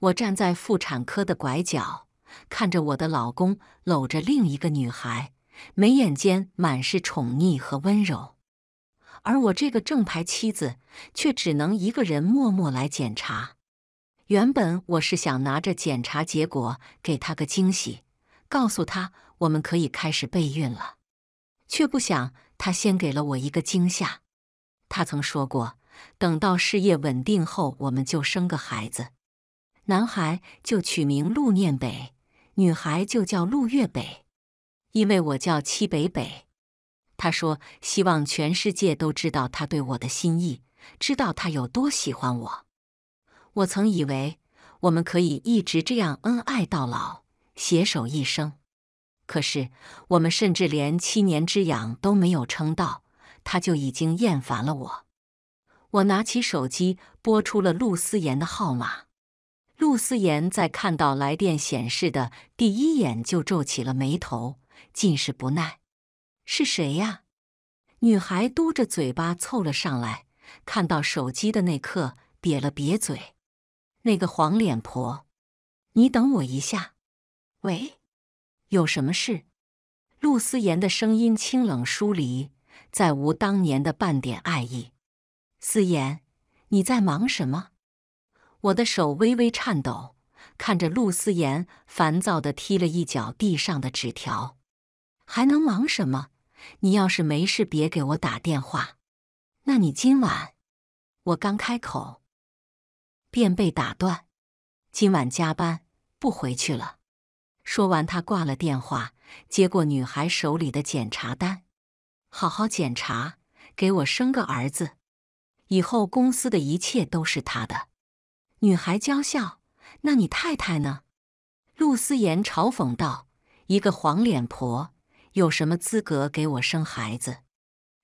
我站在妇产科的拐角，看着我的老公搂着另一个女孩，眉眼间满是宠溺和温柔，而我这个正牌妻子却只能一个人默默来检查。原本我是想拿着检查结果给他个惊喜，告诉他我们可以开始备孕了，却不想他先给了我一个惊吓。他曾说过，等到事业稳定后，我们就生个孩子。男孩就取名陆念北，女孩就叫陆月北，因为我叫戚北北。他说：“希望全世界都知道他对我的心意，知道他有多喜欢我。”我曾以为我们可以一直这样恩爱到老，携手一生。可是我们甚至连七年之痒都没有撑到，他就已经厌烦了我。我拿起手机拨出了陆思妍的号码。陆思言在看到来电显示的第一眼就皱起了眉头，尽是不耐。是谁呀？女孩嘟着嘴巴凑了上来，看到手机的那刻瘪了瘪嘴。那个黄脸婆，你等我一下。喂，有什么事？陆思言的声音清冷疏离，再无当年的半点爱意。思言，你在忙什么？我的手微微颤抖，看着陆思言烦躁的踢了一脚地上的纸条，还能忙什么？你要是没事，别给我打电话。那你今晚……我刚开口，便被打断。今晚加班，不回去了。说完，他挂了电话，接过女孩手里的检查单，好好检查，给我生个儿子。以后公司的一切都是他的。女孩娇笑，那你太太呢？陆思言嘲讽道：“一个黄脸婆有什么资格给我生孩子？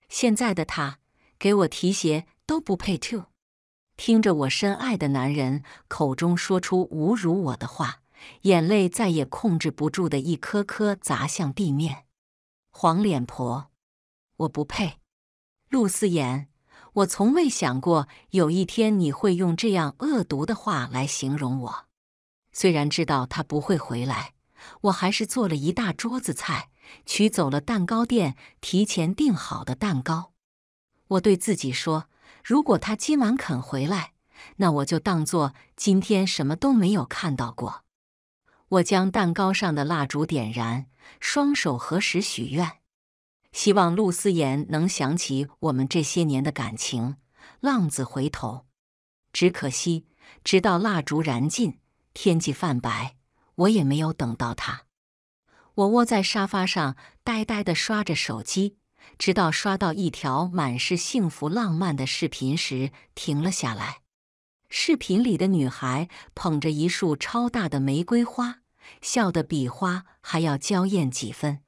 现在的她给我提鞋都不配。”听，听着我深爱的男人口中说出侮辱我的话，眼泪再也控制不住的一颗颗砸向地面。黄脸婆，我不配。陆思言。我从未想过有一天你会用这样恶毒的话来形容我。虽然知道他不会回来，我还是做了一大桌子菜，取走了蛋糕店提前订好的蛋糕。我对自己说，如果他今晚肯回来，那我就当做今天什么都没有看到过。我将蛋糕上的蜡烛点燃，双手合十许愿。希望陆思言能想起我们这些年的感情，浪子回头。只可惜，直到蜡烛燃尽，天际泛白，我也没有等到他。我窝在沙发上，呆呆的刷着手机，直到刷到一条满是幸福浪漫的视频时，停了下来。视频里的女孩捧着一束超大的玫瑰花，笑得比花还要娇艳几分。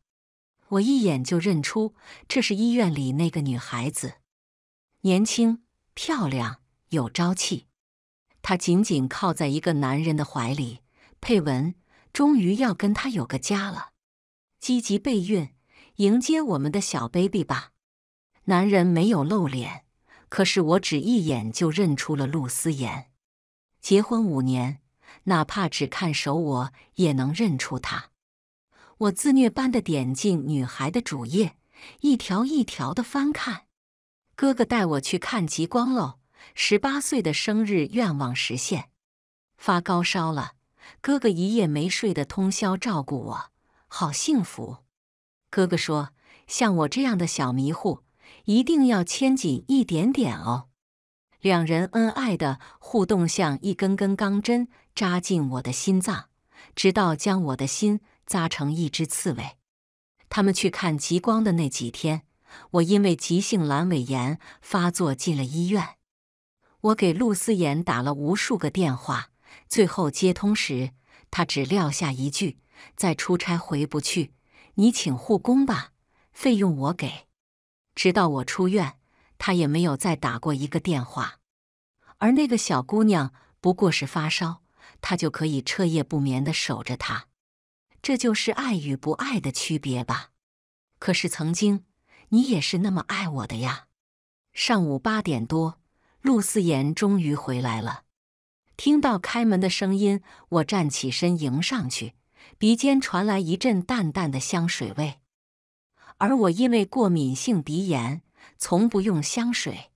我一眼就认出，这是医院里那个女孩子，年轻、漂亮、有朝气。她紧紧靠在一个男人的怀里。配文：终于要跟他有个家了，积极备孕，迎接我们的小 baby 吧。男人没有露脸，可是我只一眼就认出了陆思言。结婚五年，哪怕只看手，我也能认出他。我自虐般的点进女孩的主页，一条一条的翻看。哥哥带我去看极光喽！十八岁的生日愿望实现。发高烧了，哥哥一夜没睡的通宵照顾我，好幸福。哥哥说：“像我这样的小迷糊，一定要牵紧一点点哦。”两人恩爱的互动像一根根钢针扎进我的心脏，直到将我的心。扎成一只刺猬。他们去看极光的那几天，我因为急性阑尾炎发作进了医院。我给陆思妍打了无数个电话，最后接通时，她只撂下一句：“在出差，回不去，你请护工吧，费用我给。”直到我出院，她也没有再打过一个电话。而那个小姑娘不过是发烧，她就可以彻夜不眠的守着她。这就是爱与不爱的区别吧。可是曾经，你也是那么爱我的呀。上午八点多，陆思言终于回来了。听到开门的声音，我站起身迎上去，鼻尖传来一阵淡淡的香水味。而我因为过敏性鼻炎，从不用香水。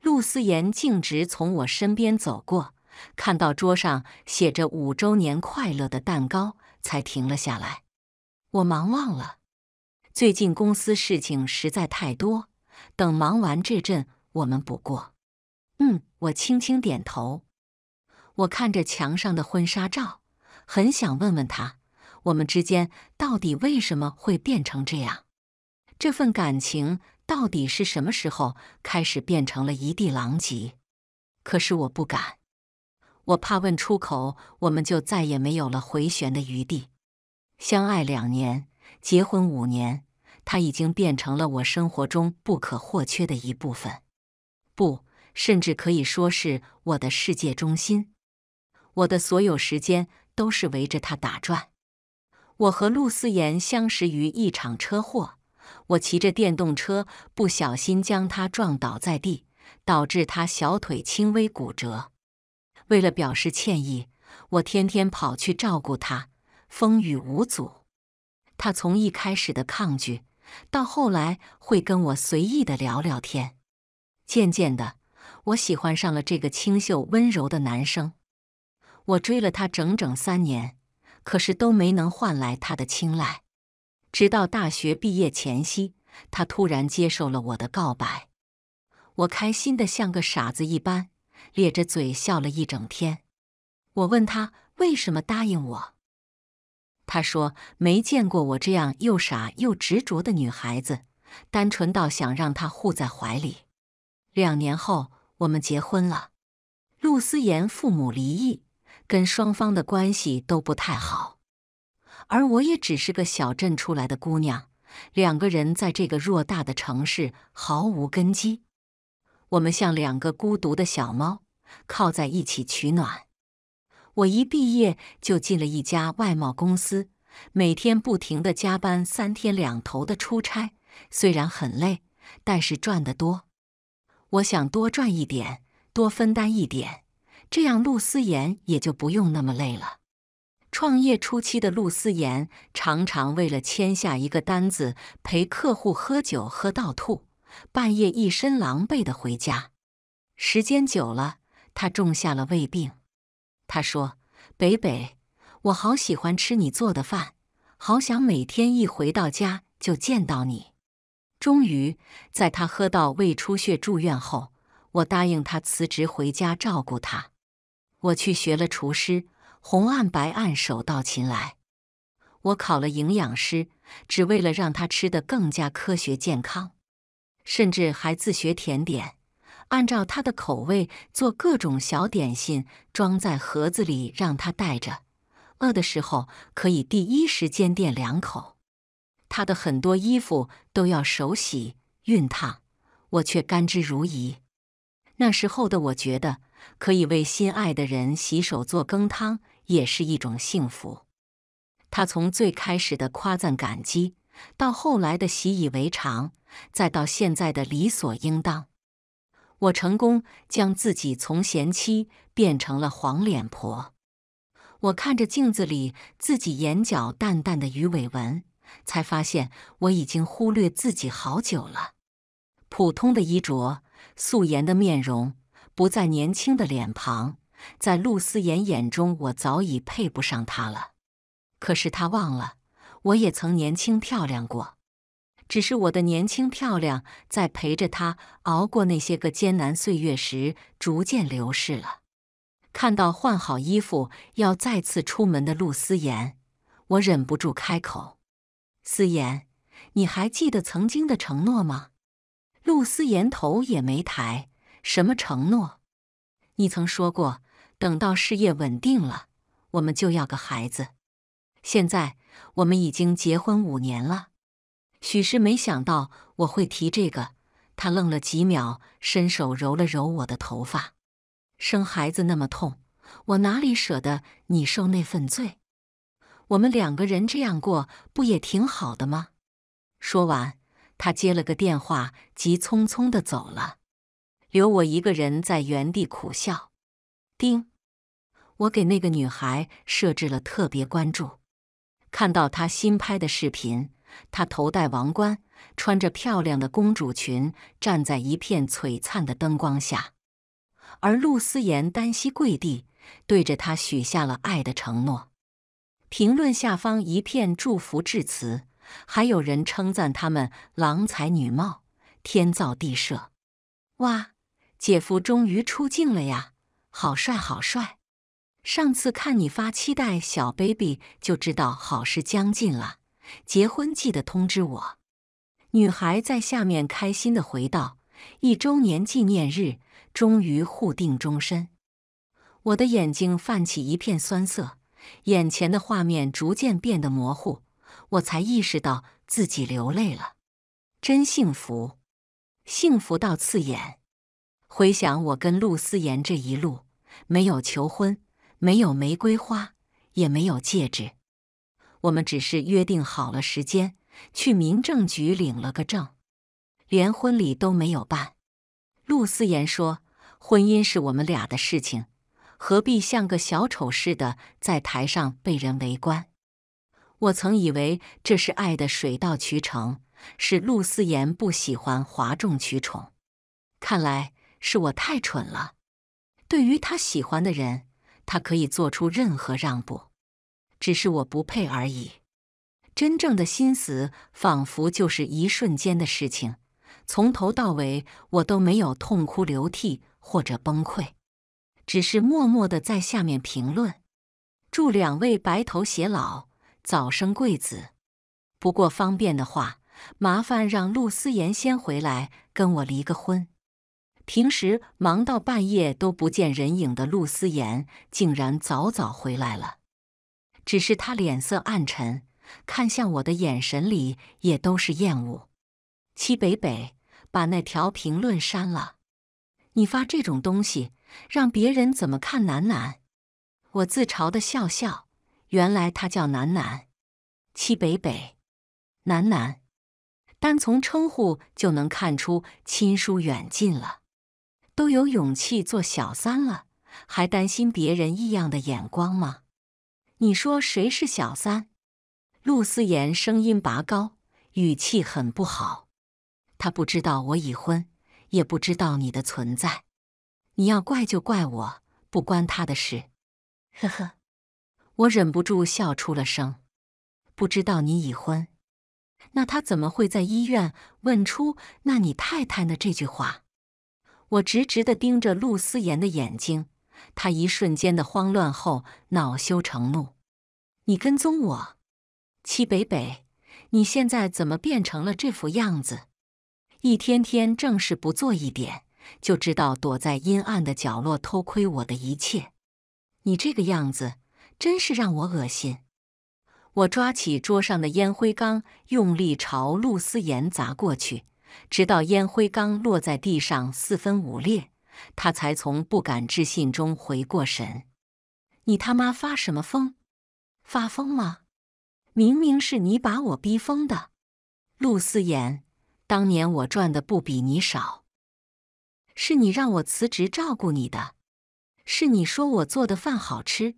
陆思言径直从我身边走过。看到桌上写着“五周年快乐”的蛋糕，才停了下来。我忙忘了，最近公司事情实在太多，等忙完这阵，我们补过。嗯，我轻轻点头。我看着墙上的婚纱照，很想问问他，我们之间到底为什么会变成这样？这份感情到底是什么时候开始变成了一地狼藉？可是我不敢。我怕问出口，我们就再也没有了回旋的余地。相爱两年，结婚五年，他已经变成了我生活中不可或缺的一部分。不，甚至可以说是我的世界中心。我的所有时间都是围着他打转。我和陆思言相识于一场车祸，我骑着电动车不小心将他撞倒在地，导致他小腿轻微骨折。为了表示歉意，我天天跑去照顾他，风雨无阻。他从一开始的抗拒，到后来会跟我随意的聊聊天。渐渐的，我喜欢上了这个清秀温柔的男生。我追了他整整三年，可是都没能换来他的青睐。直到大学毕业前夕，他突然接受了我的告白，我开心的像个傻子一般。咧着嘴笑了一整天，我问他为什么答应我。他说没见过我这样又傻又执着的女孩子，单纯到想让她护在怀里。两年后，我们结婚了。陆思妍父母离异，跟双方的关系都不太好，而我也只是个小镇出来的姑娘，两个人在这个偌大的城市毫无根基。我们像两个孤独的小猫，靠在一起取暖。我一毕业就进了一家外贸公司，每天不停的加班，三天两头的出差。虽然很累，但是赚得多。我想多赚一点，多分担一点，这样陆思妍也就不用那么累了。创业初期的陆思妍，常常为了签下一个单子，陪客户喝酒，喝到吐。半夜一身狼狈的回家，时间久了，他种下了胃病。他说：“北北，我好喜欢吃你做的饭，好想每天一回到家就见到你。”终于，在他喝到胃出血住院后，我答应他辞职回家照顾他。我去学了厨师，红案白案手到擒来。我考了营养师，只为了让他吃得更加科学健康。甚至还自学甜点，按照他的口味做各种小点心，装在盒子里让他带着，饿的时候可以第一时间垫两口。他的很多衣服都要手洗熨烫，我却甘之如饴。那时候的我觉得，可以为心爱的人洗手做羹汤，也是一种幸福。他从最开始的夸赞感激。到后来的习以为常，再到现在的理所应当，我成功将自己从贤妻变成了黄脸婆。我看着镜子里自己眼角淡淡的鱼尾纹，才发现我已经忽略自己好久了。普通的衣着，素颜的面容，不再年轻的脸庞，在陆思言眼中，我早已配不上他了。可是他忘了。我也曾年轻漂亮过，只是我的年轻漂亮在陪着她熬过那些个艰难岁月时，逐渐流逝了。看到换好衣服要再次出门的陆思言，我忍不住开口：“思言，你还记得曾经的承诺吗？”陆思言头也没抬：“什么承诺？你曾说过，等到事业稳定了，我们就要个孩子。”现在我们已经结婚五年了，许是没想到我会提这个，他愣了几秒，伸手揉了揉我的头发。生孩子那么痛，我哪里舍得你受那份罪？我们两个人这样过，不也挺好的吗？说完，他接了个电话，急匆匆的走了，留我一个人在原地苦笑。丁，我给那个女孩设置了特别关注。看到他新拍的视频，他头戴王冠，穿着漂亮的公主裙，站在一片璀璨的灯光下，而陆思言单膝跪地，对着他许下了爱的承诺。评论下方一片祝福致辞，还有人称赞他们郎才女貌，天造地设。哇，姐夫终于出镜了呀，好帅，好帅！上次看你发期待小 baby，就知道好事将近了。结婚记得通知我。女孩在下面开心的回道：“一周年纪念日，终于互定终身。”我的眼睛泛起一片酸涩，眼前的画面逐渐变得模糊，我才意识到自己流泪了。真幸福，幸福到刺眼。回想我跟陆思言这一路，没有求婚。没有玫瑰花，也没有戒指，我们只是约定好了时间，去民政局领了个证，连婚礼都没有办。陆思言说：“婚姻是我们俩的事情，何必像个小丑似的在台上被人围观？”我曾以为这是爱的水到渠成，是陆思言不喜欢哗众取宠，看来是我太蠢了。对于他喜欢的人。他可以做出任何让步，只是我不配而已。真正的心死，仿佛就是一瞬间的事情。从头到尾，我都没有痛哭流涕或者崩溃，只是默默的在下面评论，祝两位白头偕老，早生贵子。不过方便的话，麻烦让陆思言先回来跟我离个婚。平时忙到半夜都不见人影的陆思言，竟然早早回来了。只是他脸色暗沉，看向我的眼神里也都是厌恶。戚北北，把那条评论删了。你发这种东西，让别人怎么看？楠楠？我自嘲的笑笑。原来他叫楠楠。戚北北，楠楠，单从称呼就能看出亲疏远近了。都有勇气做小三了，还担心别人异样的眼光吗？你说谁是小三？陆思妍声音拔高，语气很不好。他不知道我已婚，也不知道你的存在。你要怪就怪我，不关他的事。呵呵，我忍不住笑出了声。不知道你已婚，那他怎么会在医院问出“那你太太呢”这句话？我直直地盯着陆思言的眼睛，他一瞬间的慌乱后恼羞成怒：“你跟踪我，戚北北，你现在怎么变成了这副样子？一天天正事不做，一点就知道躲在阴暗的角落偷窥我的一切，你这个样子真是让我恶心！”我抓起桌上的烟灰缸，用力朝陆思言砸过去。直到烟灰缸落在地上四分五裂，他才从不敢置信中回过神。你他妈发什么疯？发疯吗？明明是你把我逼疯的，陆思言。当年我赚的不比你少，是你让我辞职照顾你的，是你说我做的饭好吃，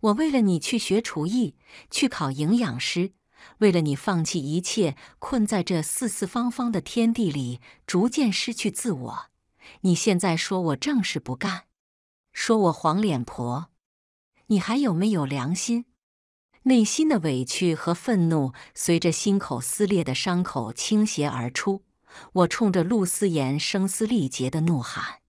我为了你去学厨艺，去考营养师。为了你放弃一切，困在这四四方方的天地里，逐渐失去自我。你现在说我正事不干，说我黄脸婆，你还有没有良心？内心的委屈和愤怒随着心口撕裂的伤口倾斜而出，我冲着陆思言声嘶力竭的怒喊。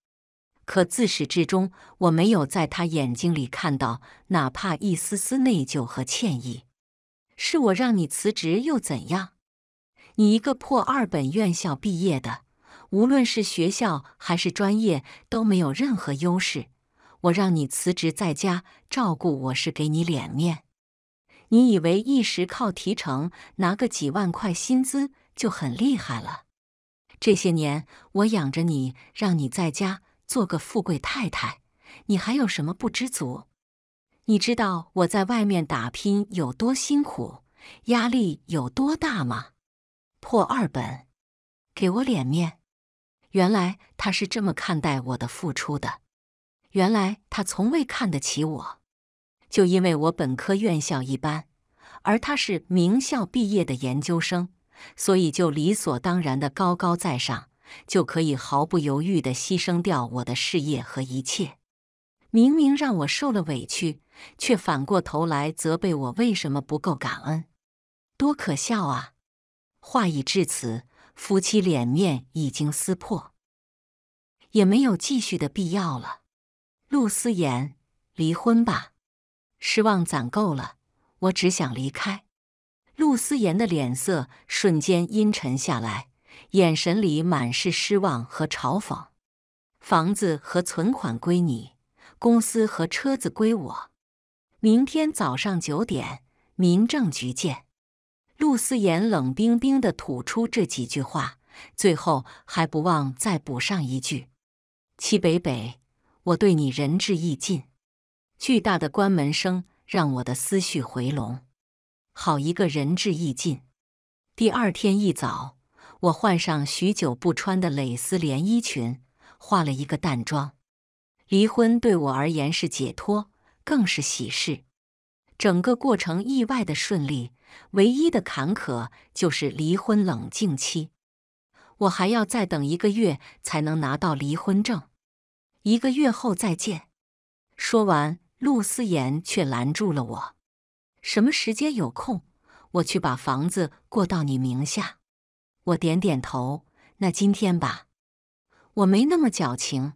可自始至终，我没有在他眼睛里看到哪怕一丝丝内疚和歉意。是我让你辞职又怎样？你一个破二本院校毕业的，无论是学校还是专业都没有任何优势。我让你辞职在家照顾我是给你脸面。你以为一时靠提成拿个几万块薪资就很厉害了？这些年我养着你，让你在家做个富贵太太，你还有什么不知足？你知道我在外面打拼有多辛苦，压力有多大吗？破二本，给我脸面！原来他是这么看待我的付出的，原来他从未看得起我。就因为我本科院校一般，而他是名校毕业的研究生，所以就理所当然的高高在上，就可以毫不犹豫的牺牲掉我的事业和一切。明明让我受了委屈，却反过头来责备我为什么不够感恩，多可笑啊！话已至此，夫妻脸面已经撕破，也没有继续的必要了。陆思言，离婚吧！失望攒够了，我只想离开。陆思言的脸色瞬间阴沉下来，眼神里满是失望和嘲讽。房子和存款归你。公司和车子归我，明天早上九点，民政局见。陆思言冷冰冰地吐出这几句话，最后还不忘再补上一句：“戚北北，我对你仁至义尽。”巨大的关门声让我的思绪回笼。好一个仁至义尽！第二天一早，我换上许久不穿的蕾丝连衣裙，化了一个淡妆。离婚对我而言是解脱，更是喜事。整个过程意外的顺利，唯一的坎坷就是离婚冷静期。我还要再等一个月才能拿到离婚证。一个月后再见。说完，陆思言却拦住了我：“什么时间有空？我去把房子过到你名下。”我点点头：“那今天吧。”我没那么矫情。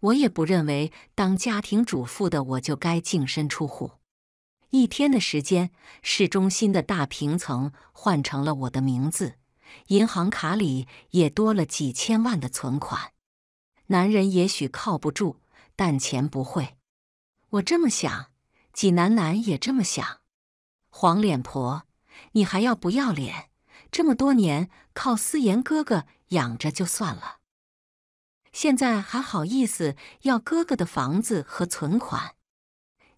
我也不认为当家庭主妇的我就该净身出户。一天的时间，市中心的大平层换成了我的名字，银行卡里也多了几千万的存款。男人也许靠不住，但钱不会。我这么想，济南男也这么想。黄脸婆，你还要不要脸？这么多年靠思妍哥哥养着就算了。现在还好意思要哥哥的房子和存款？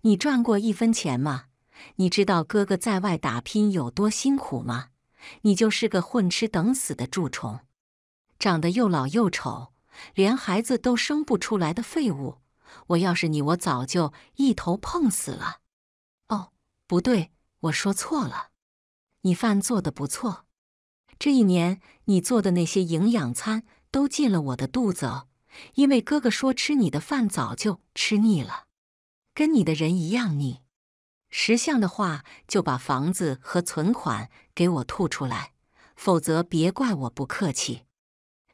你赚过一分钱吗？你知道哥哥在外打拼有多辛苦吗？你就是个混吃等死的蛀虫，长得又老又丑，连孩子都生不出来的废物！我要是你，我早就一头碰死了。哦，不对，我说错了。你饭做的不错，这一年你做的那些营养餐。都进了我的肚子，因为哥哥说吃你的饭早就吃腻了，跟你的人一样腻。识相的话就把房子和存款给我吐出来，否则别怪我不客气。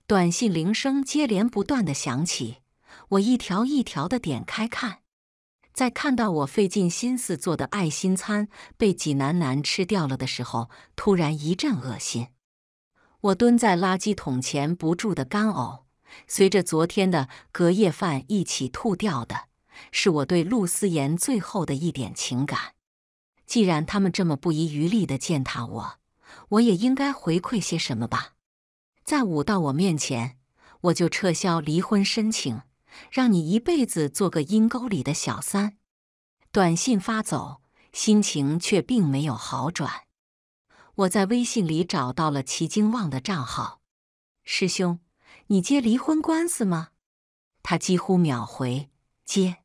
短信铃声接连不断的响起，我一条一条的点开看，在看到我费尽心思做的爱心餐被济南男吃掉了的时候，突然一阵恶心。我蹲在垃圾桶前不住的干呕，随着昨天的隔夜饭一起吐掉的，是我对陆思言最后的一点情感。既然他们这么不遗余力地践踏我，我也应该回馈些什么吧。再舞到我面前，我就撤销离婚申请，让你一辈子做个阴沟里的小三。短信发走，心情却并没有好转。我在微信里找到了齐京旺的账号，师兄，你接离婚官司吗？他几乎秒回接。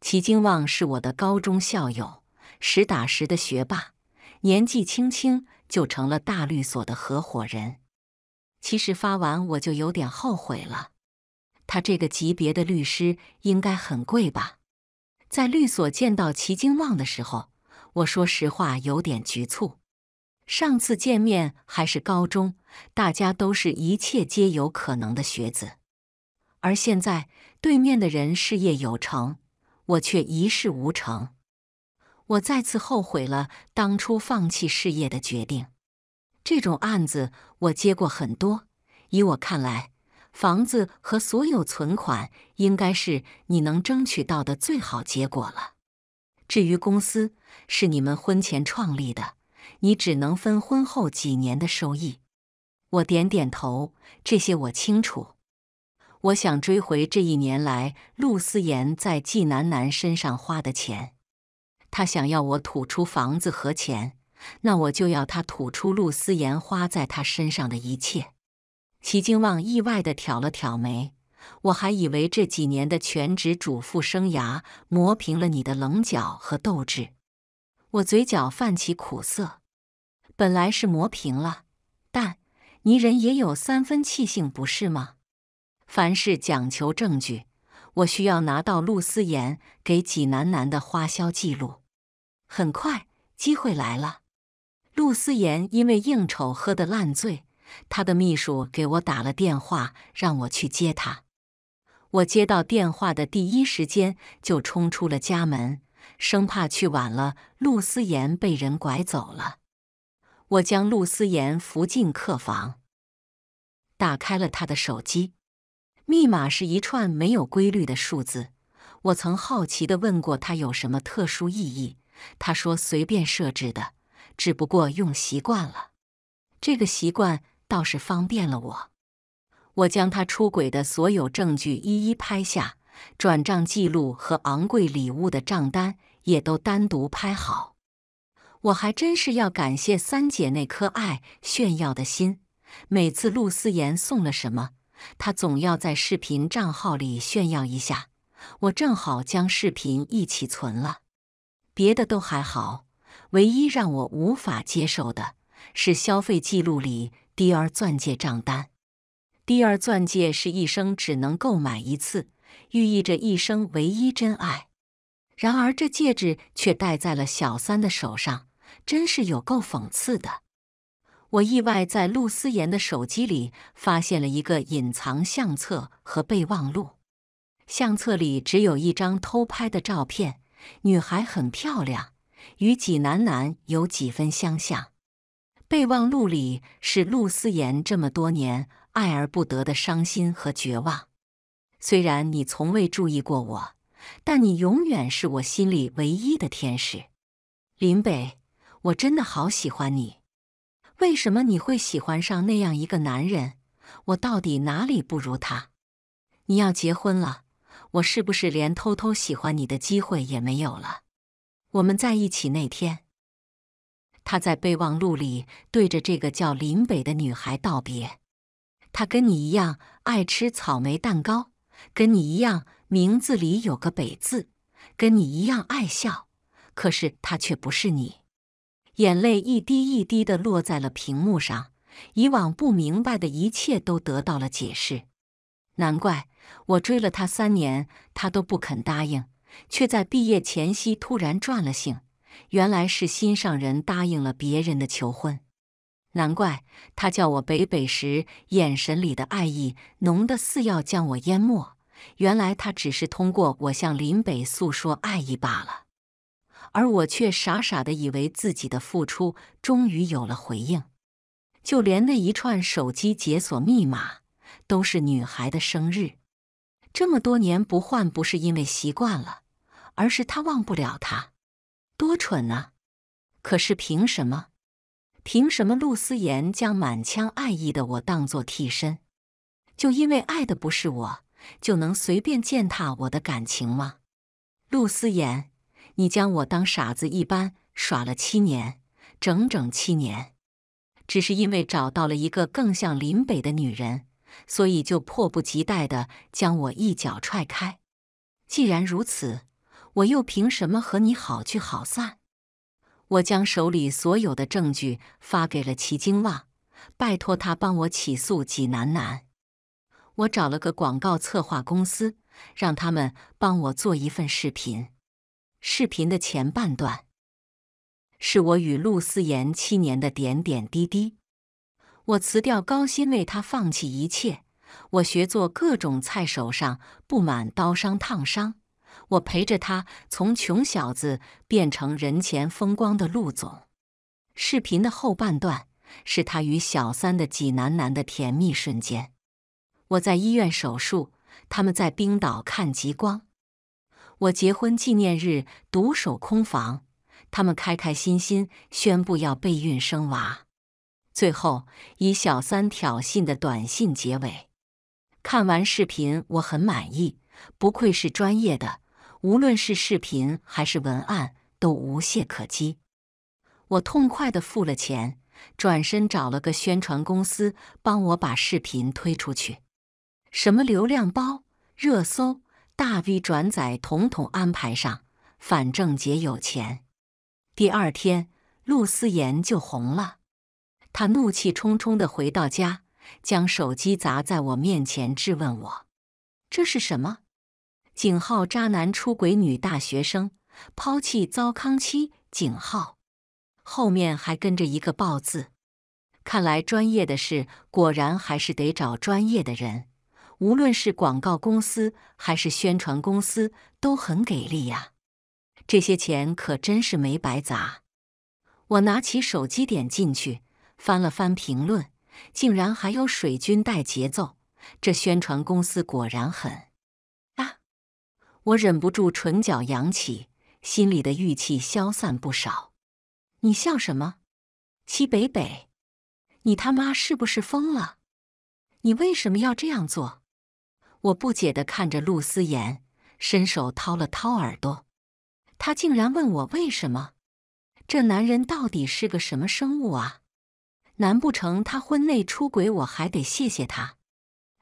齐京旺是我的高中校友，实打实的学霸，年纪轻轻就成了大律所的合伙人。其实发完我就有点后悔了，他这个级别的律师应该很贵吧？在律所见到齐京旺的时候，我说实话有点局促。上次见面还是高中，大家都是一切皆有可能的学子，而现在对面的人事业有成，我却一事无成，我再次后悔了当初放弃事业的决定。这种案子我接过很多，以我看来，房子和所有存款应该是你能争取到的最好结果了。至于公司，是你们婚前创立的。你只能分婚后几年的收益。我点点头，这些我清楚。我想追回这一年来陆思言在季楠楠身上花的钱。他想要我吐出房子和钱，那我就要他吐出陆思言花在他身上的一切。齐景旺意外地挑了挑眉，我还以为这几年的全职主妇生涯磨平了你的棱角和斗志。我嘴角泛起苦涩。本来是磨平了，但泥人也有三分气性，不是吗？凡事讲求证据，我需要拿到陆思言给济南男的花销记录。很快，机会来了。陆思言因为应酬喝得烂醉，他的秘书给我打了电话，让我去接他。我接到电话的第一时间就冲出了家门，生怕去晚了，陆思言被人拐走了。我将陆思言扶进客房，打开了他的手机，密码是一串没有规律的数字。我曾好奇的问过他有什么特殊意义，他说随便设置的，只不过用习惯了。这个习惯倒是方便了我。我将他出轨的所有证据一一拍下，转账记录和昂贵礼物的账单也都单独拍好。我还真是要感谢三姐那颗爱炫耀的心，每次陆思妍送了什么，她总要在视频账号里炫耀一下。我正好将视频一起存了，别的都还好，唯一让我无法接受的是消费记录里第二钻戒账单。第二钻戒是一生只能购买一次，寓意着一生唯一真爱。然而这戒指却戴在了小三的手上。真是有够讽刺的！我意外在陆思言的手机里发现了一个隐藏相册和备忘录。相册里只有一张偷拍的照片，女孩很漂亮，与济南男有几分相像。备忘录里是陆思言这么多年爱而不得的伤心和绝望。虽然你从未注意过我，但你永远是我心里唯一的天使，林北。我真的好喜欢你，为什么你会喜欢上那样一个男人？我到底哪里不如他？你要结婚了，我是不是连偷偷喜欢你的机会也没有了？我们在一起那天，他在备忘录里对着这个叫林北的女孩道别。他跟你一样爱吃草莓蛋糕，跟你一样名字里有个北字，跟你一样爱笑，可是他却不是你。眼泪一滴一滴地落在了屏幕上，以往不明白的一切都得到了解释。难怪我追了他三年，他都不肯答应，却在毕业前夕突然转了性。原来是心上人答应了别人的求婚。难怪他叫我北北时，眼神里的爱意浓得似要将我淹没。原来他只是通过我向林北诉说爱意罢了。而我却傻傻的以为自己的付出终于有了回应，就连那一串手机解锁密码都是女孩的生日。这么多年不换，不是因为习惯了，而是他忘不了她。多蠢啊！可是凭什么？凭什么陆思言将满腔爱意的我当做替身？就因为爱的不是我，就能随便践踏我的感情吗？陆思言。你将我当傻子一般耍了七年，整整七年，只是因为找到了一个更像林北的女人，所以就迫不及待的将我一脚踹开。既然如此，我又凭什么和你好聚好散？我将手里所有的证据发给了齐晶旺，拜托他帮我起诉济南男。我找了个广告策划公司，让他们帮我做一份视频。视频的前半段是我与陆思言七年的点点滴滴，我辞掉高薪为他放弃一切，我学做各种菜，手上布满刀伤烫伤，我陪着他从穷小子变成人前风光的陆总。视频的后半段是他与小三的济南男的甜蜜瞬间，我在医院手术，他们在冰岛看极光。我结婚纪念日独守空房，他们开开心心宣布要备孕生娃，最后以小三挑衅的短信结尾。看完视频，我很满意，不愧是专业的，无论是视频还是文案都无懈可击。我痛快地付了钱，转身找了个宣传公司帮我把视频推出去，什么流量包、热搜。大 V 转载，统统安排上，反正姐有钱。第二天，陆思言就红了。他怒气冲冲的回到家，将手机砸在我面前，质问我：“这是什么？井号渣男出轨女大学生，抛弃糟糠妻井号，后面还跟着一个暴字。看来专业的事，果然还是得找专业的人。”无论是广告公司还是宣传公司都很给力呀，这些钱可真是没白砸。我拿起手机点进去，翻了翻评论，竟然还有水军带节奏，这宣传公司果然狠啊！我忍不住唇角扬起，心里的郁气消散不少。你笑什么？戚北北，你他妈是不是疯了？你为什么要这样做？我不解的看着陆思妍，伸手掏了掏耳朵，他竟然问我为什么？这男人到底是个什么生物啊？难不成他婚内出轨，我还得谢谢他？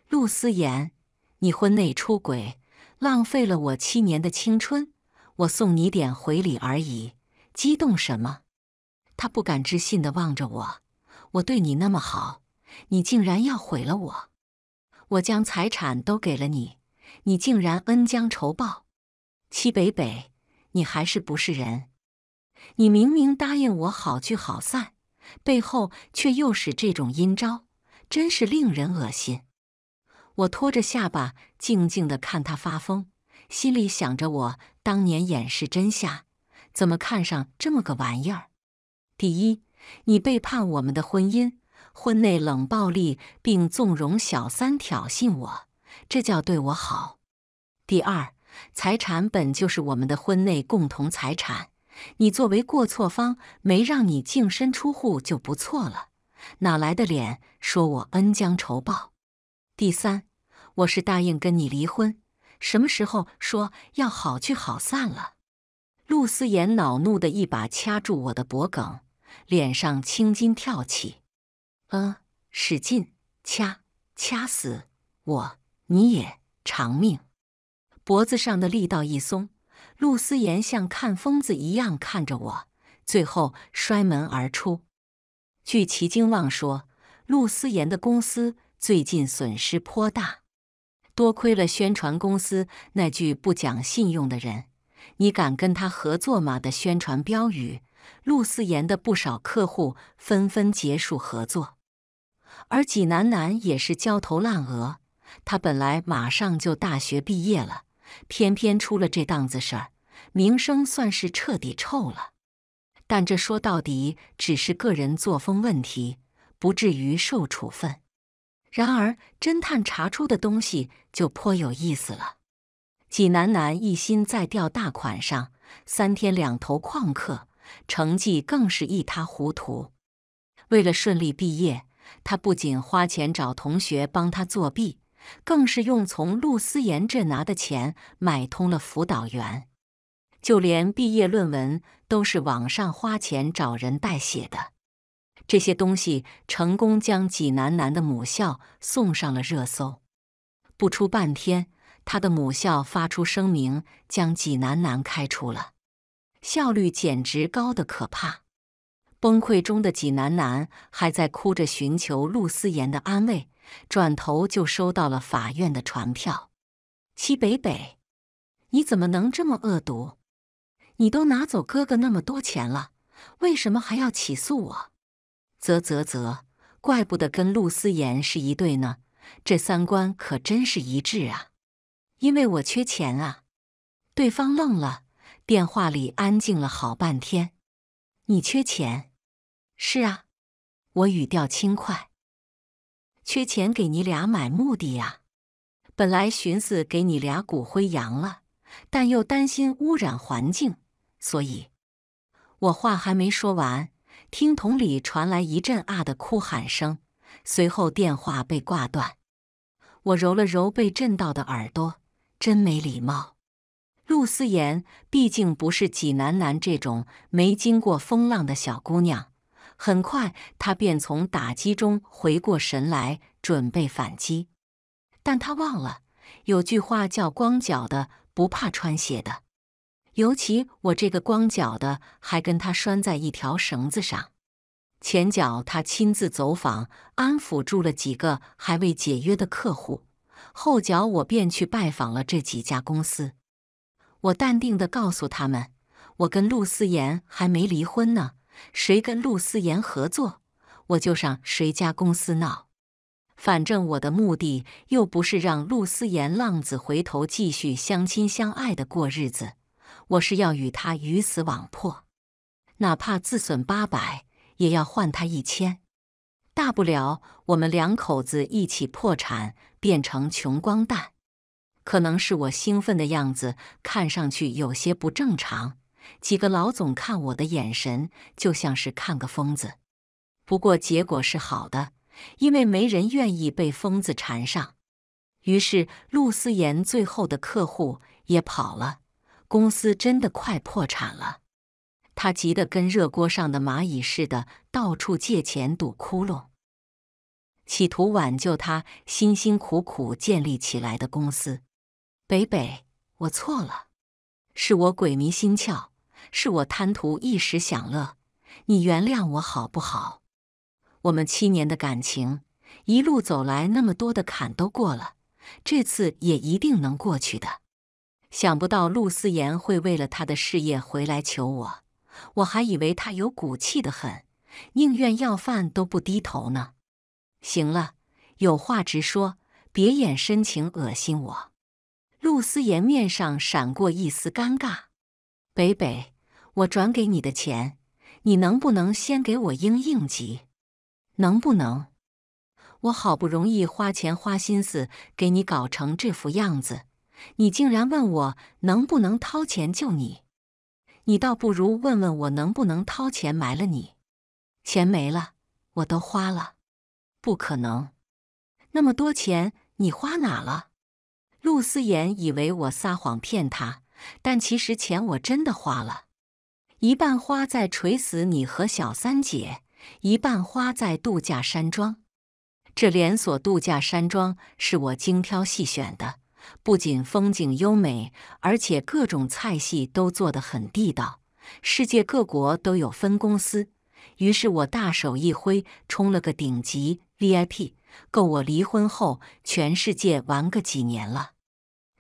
陆思妍，你婚内出轨，浪费了我七年的青春，我送你点回礼而已，激动什么？他不敢置信的望着我，我对你那么好，你竟然要毁了我？我将财产都给了你，你竟然恩将仇报，戚北北，你还是不是人？你明明答应我好聚好散，背后却又使这种阴招，真是令人恶心。我拖着下巴静静的看他发疯，心里想着：我当年掩饰真相，怎么看上这么个玩意儿？第一，你背叛我们的婚姻。婚内冷暴力，并纵容小三挑衅我，这叫对我好？第二，财产本就是我们的婚内共同财产，你作为过错方，没让你净身出户就不错了，哪来的脸说我恩将仇报？第三，我是答应跟你离婚，什么时候说要好聚好散了？陆思言恼怒的一把掐住我的脖颈，脸上青筋跳起。嗯，使劲掐，掐死我，你也偿命！脖子上的力道一松，陆思言像看疯子一样看着我，最后摔门而出。据齐京旺说，陆思言的公司最近损失颇大，多亏了宣传公司那句“不讲信用的人，你敢跟他合作吗”的宣传标语，陆思言的不少客户纷纷结束合作。而济南男也是焦头烂额，他本来马上就大学毕业了，偏偏出了这档子事儿，名声算是彻底臭了。但这说到底只是个人作风问题，不至于受处分。然而，侦探查出的东西就颇有意思了。济南男一心在钓大款上，三天两头旷课，成绩更是一塌糊涂。为了顺利毕业。他不仅花钱找同学帮他作弊，更是用从陆思言这拿的钱买通了辅导员，就连毕业论文都是网上花钱找人代写的。这些东西成功将济南男的母校送上了热搜，不出半天，他的母校发出声明将济南男开除了，效率简直高的可怕。崩溃中的济南男还在哭着寻求陆思妍的安慰，转头就收到了法院的传票。戚北北，你怎么能这么恶毒？你都拿走哥哥那么多钱了，为什么还要起诉我？啧啧啧，怪不得跟陆思妍是一对呢，这三观可真是一致啊。因为我缺钱啊。对方愣了，电话里安静了好半天。你缺钱？是啊，我语调轻快。缺钱给你俩买墓地呀。本来寻思给你俩骨灰扬了，但又担心污染环境，所以，我话还没说完，听筒里传来一阵啊的哭喊声，随后电话被挂断。我揉了揉被震到的耳朵，真没礼貌。陆思言毕竟不是济南南这种没经过风浪的小姑娘，很快她便从打击中回过神来，准备反击。但她忘了有句话叫“光脚的不怕穿鞋的”，尤其我这个光脚的还跟他拴在一条绳子上。前脚他亲自走访，安抚住了几个还未解约的客户，后脚我便去拜访了这几家公司。我淡定地告诉他们：“我跟陆思言还没离婚呢，谁跟陆思言合作，我就上谁家公司闹。反正我的目的又不是让陆思言浪子回头，继续相亲相爱的过日子，我是要与他鱼死网破，哪怕自损八百，也要换他一千。大不了我们两口子一起破产，变成穷光蛋。”可能是我兴奋的样子看上去有些不正常，几个老总看我的眼神就像是看个疯子。不过结果是好的，因为没人愿意被疯子缠上。于是陆思言最后的客户也跑了，公司真的快破产了。他急得跟热锅上的蚂蚁似的，到处借钱堵窟窿，企图挽救他辛辛苦苦建立起来的公司。北北，我错了，是我鬼迷心窍，是我贪图一时享乐，你原谅我好不好？我们七年的感情，一路走来那么多的坎都过了，这次也一定能过去的。想不到陆思言会为了他的事业回来求我，我还以为他有骨气的很，宁愿要饭都不低头呢。行了，有话直说，别演深情恶心我。顾思言面上闪过一丝尴尬。北北，我转给你的钱，你能不能先给我应应急？能不能？我好不容易花钱花心思给你搞成这副样子，你竟然问我能不能掏钱救你？你倒不如问问我能不能掏钱埋了你。钱没了，我都花了，不可能。那么多钱你花哪了？陆思言以为我撒谎骗他，但其实钱我真的花了，一半花在锤死你和小三姐，一半花在度假山庄。这连锁度假山庄是我精挑细选的，不仅风景优美，而且各种菜系都做得很地道，世界各国都有分公司。于是我大手一挥，充了个顶级 VIP。够我离婚后全世界玩个几年了。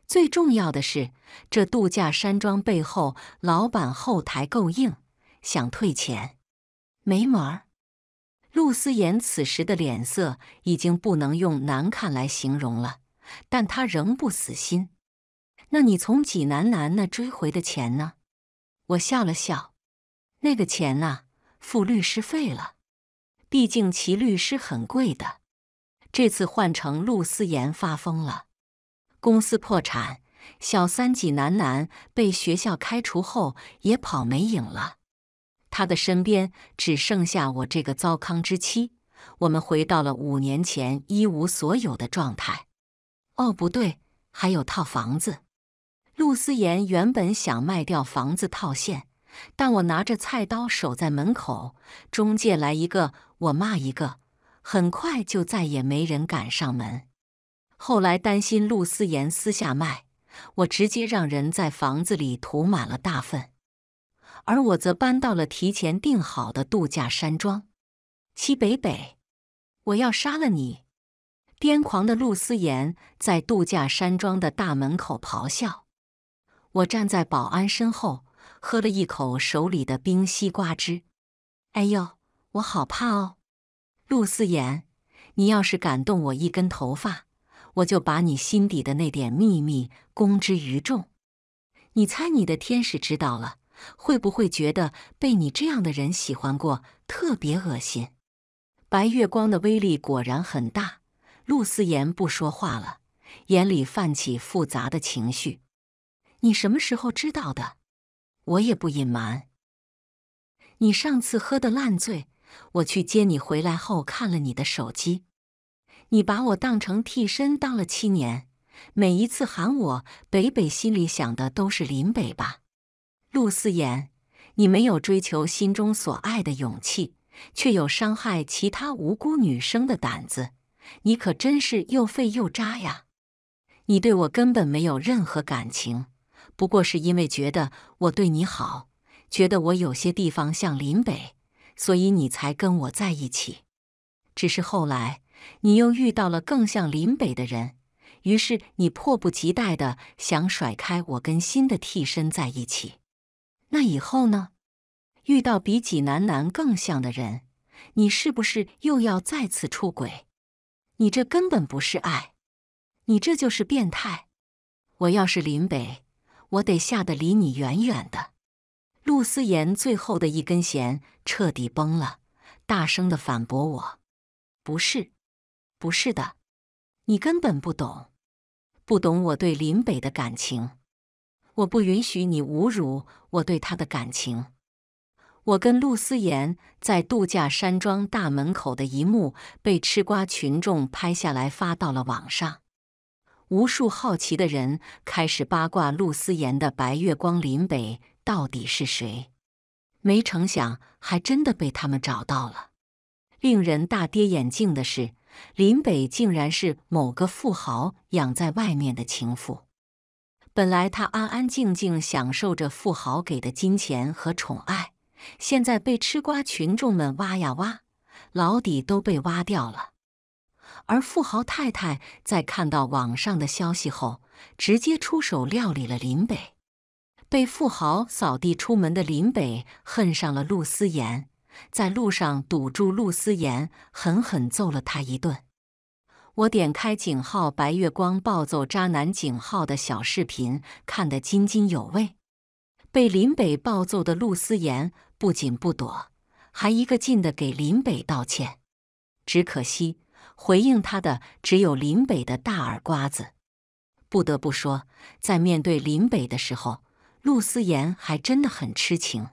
最重要的是，这度假山庄背后老板后台够硬，想退钱没门儿。陆思言此时的脸色已经不能用难看来形容了，但他仍不死心。那你从济南南那追回的钱呢？我笑了笑，那个钱啊，付律师费了，毕竟其律师很贵的。这次换成陆思言发疯了，公司破产，小三济南男被学校开除后也跑没影了，他的身边只剩下我这个糟糠之妻。我们回到了五年前一无所有的状态。哦，不对，还有套房子。陆思言原本想卖掉房子套现，但我拿着菜刀守在门口，中介来一个我骂一个。很快就再也没人敢上门。后来担心陆思言私下卖，我直接让人在房子里涂满了大粪，而我则搬到了提前订好的度假山庄。七北北，我要杀了你！癫狂的陆思言在度假山庄的大门口咆哮。我站在保安身后，喝了一口手里的冰西瓜汁。哎呦，我好怕哦！陆思言，你要是敢动我一根头发，我就把你心底的那点秘密公之于众。你猜，你的天使知道了，会不会觉得被你这样的人喜欢过特别恶心？白月光的威力果然很大。陆思言不说话了，眼里泛起复杂的情绪。你什么时候知道的？我也不隐瞒。你上次喝的烂醉。我去接你回来后看了你的手机，你把我当成替身当了七年，每一次喊我北北，心里想的都是林北吧？陆思言，你没有追求心中所爱的勇气，却有伤害其他无辜女生的胆子，你可真是又废又渣呀！你对我根本没有任何感情，不过是因为觉得我对你好，觉得我有些地方像林北。所以你才跟我在一起，只是后来你又遇到了更像林北的人，于是你迫不及待的想甩开我，跟新的替身在一起。那以后呢？遇到比济南南更像的人，你是不是又要再次出轨？你这根本不是爱，你这就是变态。我要是林北，我得吓得离你远远的。陆思言最后的一根弦彻底崩了，大声的反驳：“我不是，不是的，你根本不懂，不懂我对林北的感情。我不允许你侮辱我对他的感情。”我跟陆思言在度假山庄大门口的一幕被吃瓜群众拍下来发到了网上，无数好奇的人开始八卦陆思言的白月光林北。到底是谁？没成想，还真的被他们找到了。令人大跌眼镜的是，林北竟然是某个富豪养在外面的情妇。本来他安安静静享受着富豪给的金钱和宠爱，现在被吃瓜群众们挖呀挖，老底都被挖掉了。而富豪太太在看到网上的消息后，直接出手料理了林北。被富豪扫地出门的林北恨上了陆思妍，在路上堵住陆思妍，狠狠揍了他一顿。我点开井号白月光暴揍渣男井号的小视频，看得津津有味。被林北暴揍的陆思妍不仅不躲，还一个劲的给林北道歉。只可惜回应他的只有林北的大耳瓜子。不得不说，在面对林北的时候，陆思言还真的很痴情。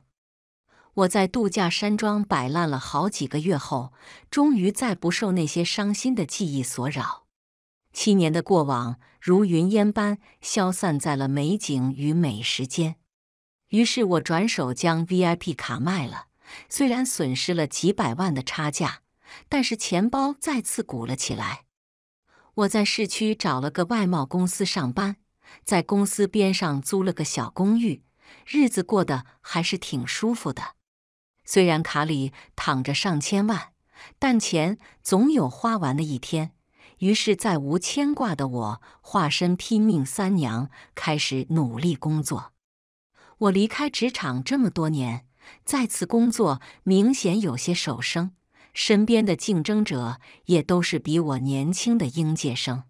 我在度假山庄摆烂了好几个月后，终于再不受那些伤心的记忆所扰。七年的过往如云烟般消散在了美景与美食间。于是，我转手将 VIP 卡卖了，虽然损失了几百万的差价，但是钱包再次鼓了起来。我在市区找了个外贸公司上班。在公司边上租了个小公寓，日子过得还是挺舒服的。虽然卡里躺着上千万，但钱总有花完的一天。于是，再无牵挂的我化身拼命三娘，开始努力工作。我离开职场这么多年，再次工作明显有些手生，身边的竞争者也都是比我年轻的应届生，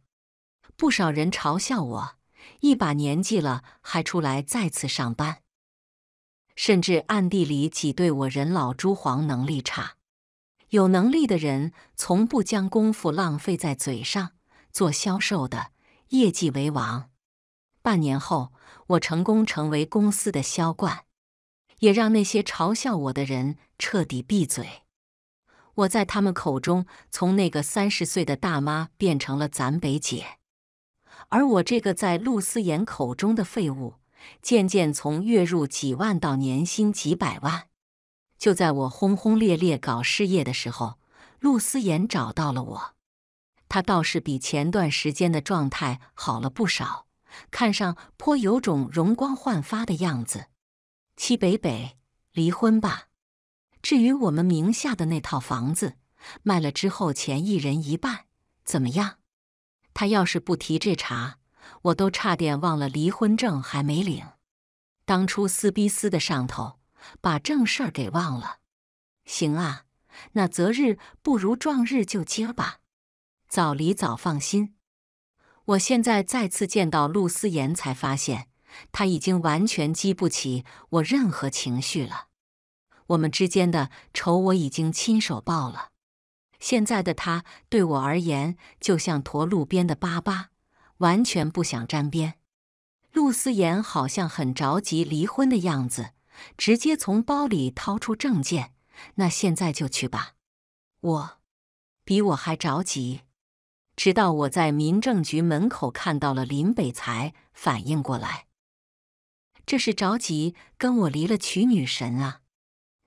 不少人嘲笑我。一把年纪了，还出来再次上班，甚至暗地里挤兑我人老珠黄、能力差。有能力的人从不将功夫浪费在嘴上。做销售的，业绩为王。半年后，我成功成为公司的销冠，也让那些嘲笑我的人彻底闭嘴。我在他们口中，从那个三十岁的大妈变成了咱北姐。而我这个在陆思妍口中的废物，渐渐从月入几万到年薪几百万。就在我轰轰烈烈搞事业的时候，陆思妍找到了我。他倒是比前段时间的状态好了不少，看上颇有种容光焕发的样子。戚北北，离婚吧。至于我们名下的那套房子，卖了之后钱一人一半，怎么样？他要是不提这茬，我都差点忘了离婚证还没领。当初撕逼撕的上头，把正事儿给忘了。行啊，那择日不如撞日就结吧，早离早放心。我现在再次见到陆思言，才发现他已经完全激不起我任何情绪了。我们之间的仇我已经亲手报了。现在的他对我而言就像坨路边的粑粑，完全不想沾边。陆思妍好像很着急离婚的样子，直接从包里掏出证件。那现在就去吧。我比我还着急。直到我在民政局门口看到了林北，才反应过来，这是着急跟我离了娶女神啊！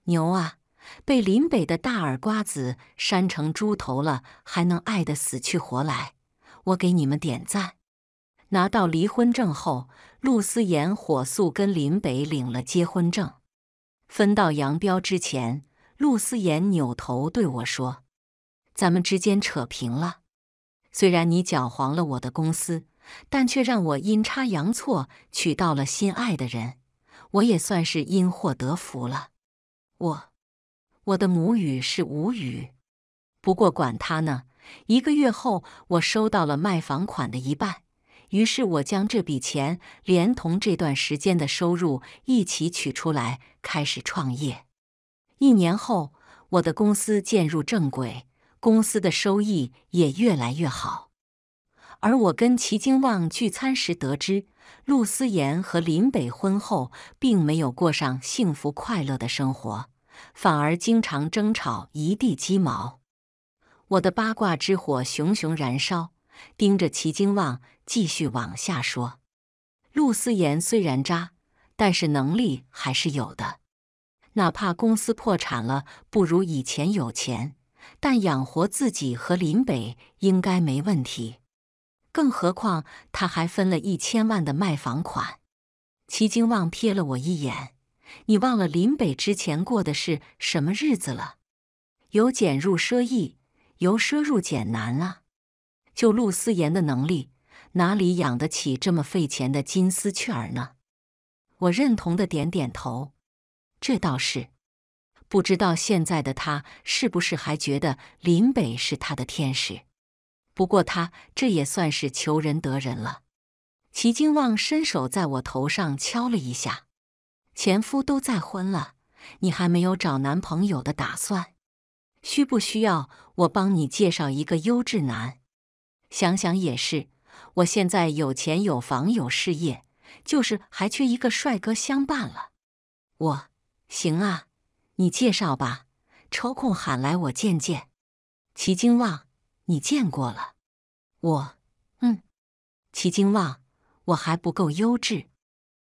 牛啊！被林北的大耳瓜子扇成猪头了，还能爱得死去活来？我给你们点赞！拿到离婚证后，陆思妍火速跟林北领了结婚证。分道扬镳之前，陆思妍扭头对我说：“咱们之间扯平了。虽然你搅黄了我的公司，但却让我阴差阳错娶到了心爱的人，我也算是因祸得福了。”我。我的母语是无语，不过管他呢。一个月后，我收到了卖房款的一半，于是我将这笔钱连同这段时间的收入一起取出来，开始创业。一年后，我的公司渐入正轨，公司的收益也越来越好。而我跟齐金旺聚餐时得知，陆思妍和林北婚后并没有过上幸福快乐的生活。反而经常争吵一地鸡毛，我的八卦之火熊熊燃烧，盯着齐金旺继续往下说。陆思言虽然渣，但是能力还是有的，哪怕公司破产了，不如以前有钱，但养活自己和林北应该没问题。更何况他还分了一千万的卖房款。齐金旺瞥了我一眼。你忘了林北之前过的是什么日子了？由俭入奢易，由奢入俭难啊！就陆思言的能力，哪里养得起这么费钱的金丝雀儿呢？我认同的，点点头。这倒是，不知道现在的他是不是还觉得林北是他的天使？不过他这也算是求人得人了。齐金旺伸手在我头上敲了一下。前夫都再婚了，你还没有找男朋友的打算？需不需要我帮你介绍一个优质男？想想也是，我现在有钱有房有事业，就是还缺一个帅哥相伴了。我行啊，你介绍吧，抽空喊来我见见。齐京旺，你见过了。我，嗯。齐京旺，我还不够优质。